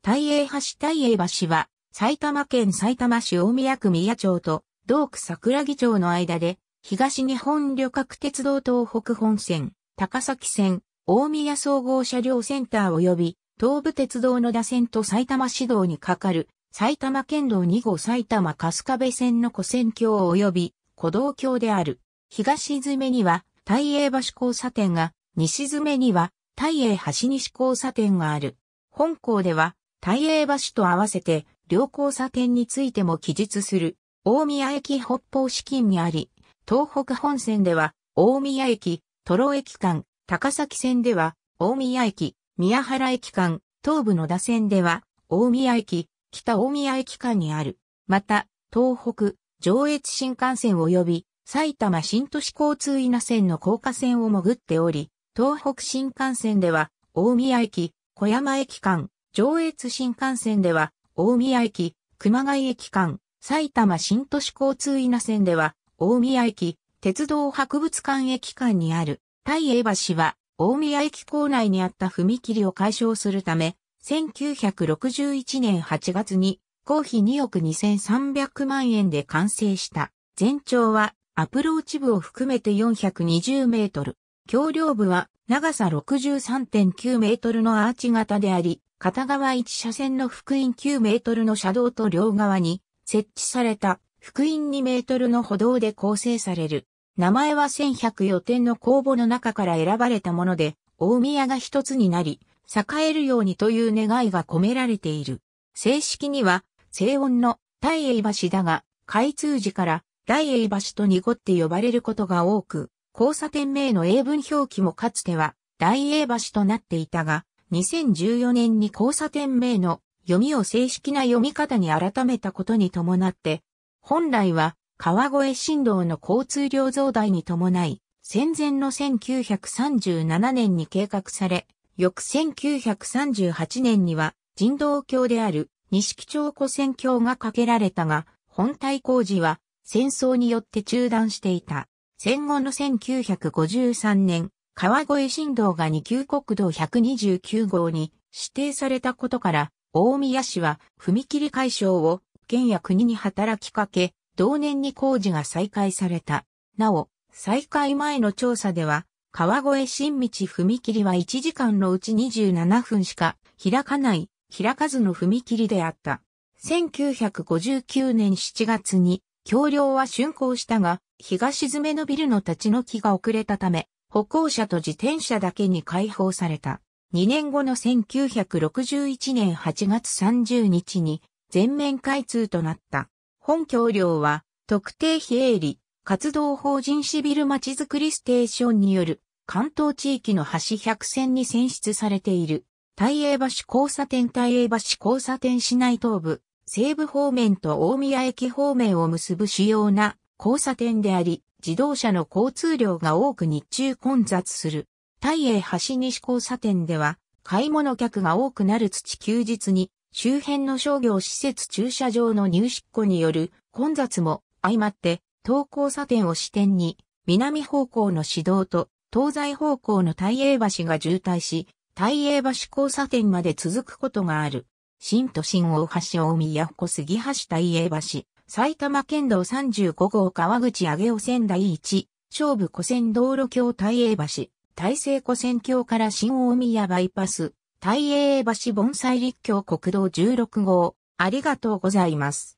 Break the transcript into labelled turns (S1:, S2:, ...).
S1: 大英橋大英橋は、埼玉県埼玉市大宮区宮町と、道区桜木町の間で、東日本旅客鉄道東北本線、高崎線、大宮総合車両センター及び、東武鉄道の打線と埼玉市道に係かる、埼玉県道2号埼玉春日部線の古線橋及び、古道橋である。東詰めには、大英橋交差点が、西詰めには、大英橋西交差点がある。本校では、大英橋と合わせて、両交差点についても記述する、大宮駅北方資金にあり、東北本線では、大宮駅、トロ駅間、高崎線では、大宮駅、宮原駅間、東武野田線では、大宮駅、北大宮駅間にある。また、東北、上越新幹線及び、埼玉新都市交通稲線の高架線を潜っており、東北新幹線では、大宮駅、小山駅間、上越新幹線では、大宮駅、熊谷駅間、埼玉新都市交通稲線では、大宮駅、鉄道博物館駅間にある、大江橋は、大宮駅構内にあった踏切を解消するため、1961年8月に、公費2億2300万円で完成した。全長は、アプローチ部を含めて420メートル。橋梁部は、長さ63.9メートルのアーチ型であり、片側1車線の福音9メートルの車道と両側に設置された福音2メートルの歩道で構成される。名前は1 1 0予点の公募の中から選ばれたもので、大宮が一つになり、栄えるようにという願いが込められている。正式には、静音の大栄橋だが、開通時から大栄橋と濁って呼ばれることが多く、交差点名の英文表記もかつては大栄橋となっていたが、2014年に交差点名の読みを正式な読み方に改めたことに伴って、本来は川越振動の交通量増大に伴い、戦前の1937年に計画され、翌1938年には人道橋である錦町古戦橋が架けられたが、本体工事は戦争によって中断していた。戦後の1953年、川越新道が2級国道129号に指定されたことから、大宮市は踏切解消を県や国に働きかけ、同年に工事が再開された。なお、再開前の調査では、川越新道踏切は1時間のうち27分しか開かない、開かずの踏切であった。1959年7月に、橋梁は竣工したが、日が沈めのビルの立ち退きが遅れたため、歩行者と自転車だけに開放された。2年後の1961年8月30日に全面開通となった。本橋梁は特定非営利活動法人シビルまちづくりステーションによる関東地域の橋百選に選出されている。大英橋交差点大英橋交差点市内東部、西部方面と大宮駅方面を結ぶ主要な交差点であり、自動車の交通量が多く日中混雑する。大英橋西交差点では、買い物客が多くなる土休日に、周辺の商業施設駐車場の入出庫による混雑も相まって、東交差点を支点に、南方向の市道と東西方向の大英橋が渋滞し、大英橋交差点まで続くことがある。新都心大橋大宮小杉橋大英橋埼玉県道35号川口上尾仙台1、勝負古線道路橋大英橋、大成古線橋から新大宮バイパス、大英橋盆栽立橋国道16号、ありがとうございます。